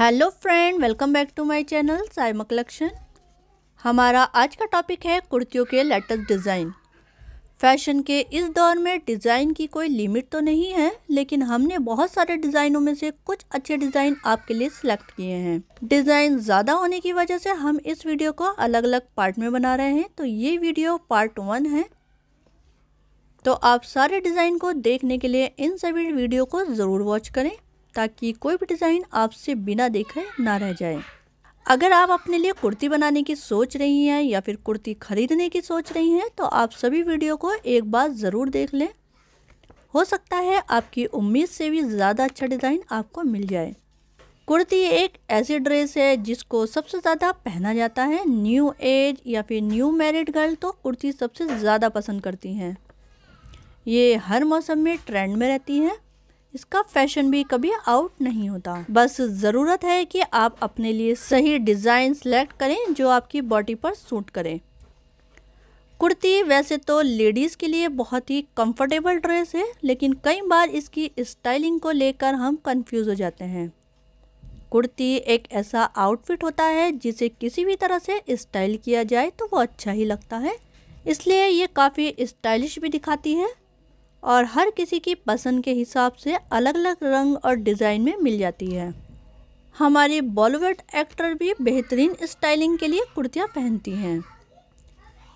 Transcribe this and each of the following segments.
hello friend welcome back to my channel Saima collection हमारा आज का टॉपिक है कुर्तियों के लेटेस्ट डिज़ाइन फैशन के इस दौर में डिज़ाइन की कोई लिमिट तो नहीं है लेकिन हमने बहुत सारे डिज़ाइनों में से कुछ अच्छे डिज़ाइन आपके लिए सिलेक्ट किए हैं डिज़ाइन ज़्यादा होने की वजह से हम इस वीडियो को अलग अलग पार्ट में बना रहे हैं तो ये वीडियो पार्ट वन है तो आप सारे डिज़ाइन को देखने के लिए इन सभी वीडियो को ज़रूर वॉच करें ताकि कोई भी डिज़ाइन आपसे बिना देखे ना रह जाए अगर आप अपने लिए कुर्ती बनाने की सोच रही हैं या फिर कुर्ती खरीदने की सोच रही हैं तो आप सभी वीडियो को एक बार ज़रूर देख लें हो सकता है आपकी उम्मीद से भी ज़्यादा अच्छा डिज़ाइन आपको मिल जाए कुर्ती एक ऐसी ड्रेस है जिसको सबसे ज़्यादा पहना जाता है न्यू एज या फिर न्यू मैरिड गर्ल तो कुर्ती सबसे ज़्यादा पसंद करती हैं ये हर मौसम में ट्रेंड में रहती हैं इसका फैशन भी कभी आउट नहीं होता बस ज़रूरत है कि आप अपने लिए सही डिज़ाइन सेलेक्ट करें जो आपकी बॉडी पर सूट करें कुर्ती वैसे तो लेडीज़ के लिए बहुत ही कंफर्टेबल ड्रेस है लेकिन कई बार इसकी स्टाइलिंग को लेकर हम कंफ्यूज हो जाते हैं कुर्ती एक ऐसा आउटफिट होता है जिसे किसी भी तरह से स्टाइल किया जाए तो वो अच्छा ही लगता है इसलिए ये काफ़ी स्टाइलिश भी दिखाती है और हर किसी की पसंद के हिसाब से अलग अलग रंग और डिज़ाइन में मिल जाती है हमारी बॉलीवुड एक्टर भी बेहतरीन स्टाइलिंग के लिए कुर्तियाँ पहनती हैं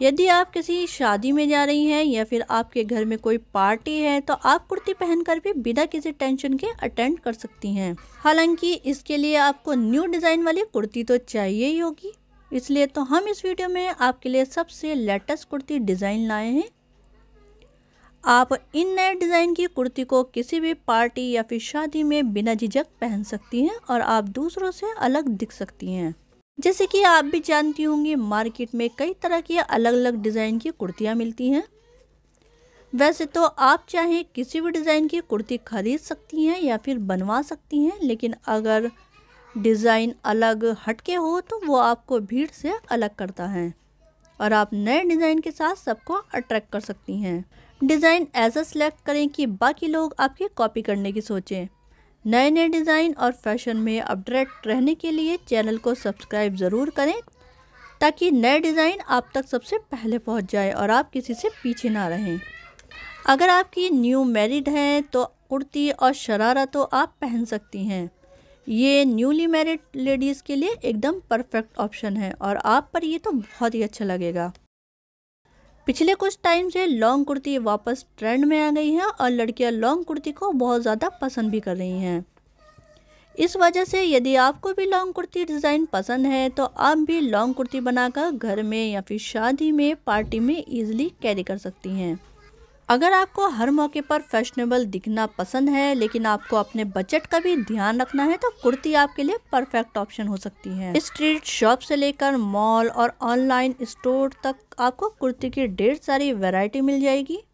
यदि आप किसी शादी में जा रही हैं या फिर आपके घर में कोई पार्टी है तो आप कुर्ती पहनकर भी बिना किसी टेंशन के अटेंड कर सकती हैं हालांकि इसके लिए आपको न्यू डिज़ाइन वाली कुर्ती तो चाहिए ही होगी इसलिए तो हम इस वीडियो में आपके लिए सबसे लेटेस्ट कुर्ती डिज़ाइन लाए हैं आप इन नए डिज़ाइन की कुर्ती को किसी भी पार्टी या फिर शादी में बिना झिझक पहन सकती हैं और आप दूसरों से अलग दिख सकती हैं जैसे कि आप भी जानती होंगी मार्केट में कई तरह की अलग अलग डिज़ाइन की कुर्तियाँ मिलती हैं वैसे तो आप चाहे किसी भी डिज़ाइन की कुर्ती खरीद सकती हैं या फिर बनवा सकती हैं लेकिन अगर डिज़ाइन अलग हटके हो तो वो आपको भीड़ से अलग करता है और आप नए डिज़ाइन के साथ सबको अट्रैक्ट कर सकती हैं डिज़ाइन ऐसा सिलेक्ट करें कि बाकी लोग आपकी कॉपी करने की सोचें नए नए डिज़ाइन और फैशन में अपडेट रहने के लिए चैनल को सब्सक्राइब ज़रूर करें ताकि नए डिज़ाइन आप तक सबसे पहले पहुंच जाए और आप किसी से पीछे ना रहें अगर आपकी न्यू मैरिड हैं तो कुर्ती और शरारा तो आप पहन सकती हैं ये न्यूली मैरिड लेडीज़ के लिए एकदम परफेक्ट ऑप्शन है और आप पर ये तो बहुत ही अच्छा लगेगा पिछले कुछ टाइम से लॉन्ग कुर्ती वापस ट्रेंड में आ गई हैं और लड़कियां लॉन्ग कुर्ती को बहुत ज़्यादा पसंद भी कर रही हैं इस वजह से यदि आपको भी लॉन्ग कुर्ती डिज़ाइन पसंद है तो आप भी लॉन्ग कुर्ती बनाकर घर में या फिर शादी में पार्टी में ईजिली कैरी कर सकती हैं अगर आपको हर मौके पर फैशनेबल दिखना पसंद है लेकिन आपको अपने बजट का भी ध्यान रखना है तो कुर्ती आपके लिए परफेक्ट ऑप्शन हो सकती है स्ट्रीट शॉप से लेकर मॉल और ऑनलाइन स्टोर तक आपको कुर्ती की ढेर सारी वैरायटी मिल जाएगी